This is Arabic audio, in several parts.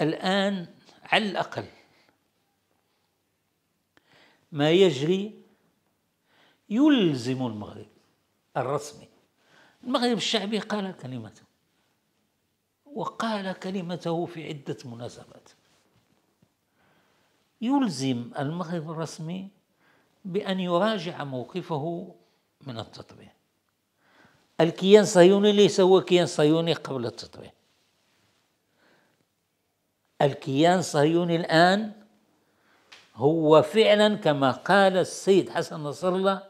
الآن على الأقل ما يجري يلزم المغرب الرسمي المغرب الشعبي قال كلمته وقال كلمته في عدة مناسبات يلزم المغرب الرسمي بأن يراجع موقفه من التطبيع الكيان الصهيوني ليس هو كيان صهيوني قبل التطبيع الكيان الصهيوني الآن هو فعلا كما قال السيد حسن نصر الله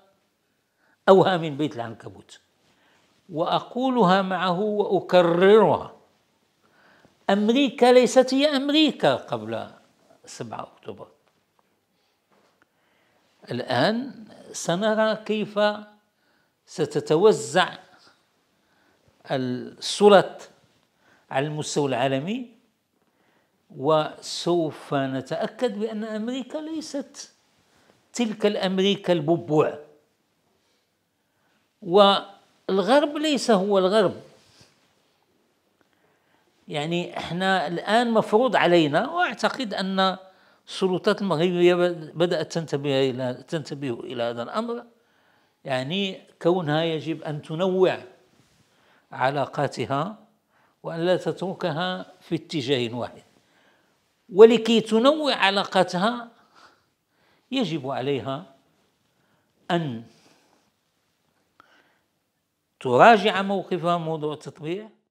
أوهى من بيت العنكبوت وأقولها معه وأكررها أمريكا ليست هي أمريكا قبل 7 أكتوبر الآن سنرى كيف ستتوزع السلط على المستوى العالمي وسوف نتأكد بأن أمريكا ليست تلك الأمريكا الببوع والغرب ليس هو الغرب يعني احنا الآن مفروض علينا وأعتقد أن السلطات المغربية بدأت تنتبه إلى تنتبه إلى هذا الأمر يعني كونها يجب أن تنوع علاقاتها وأن لا تتركها في اتجاه واحد ولكي تنوع علاقتها يجب عليها أن تراجع موقفها موضوع التطبيع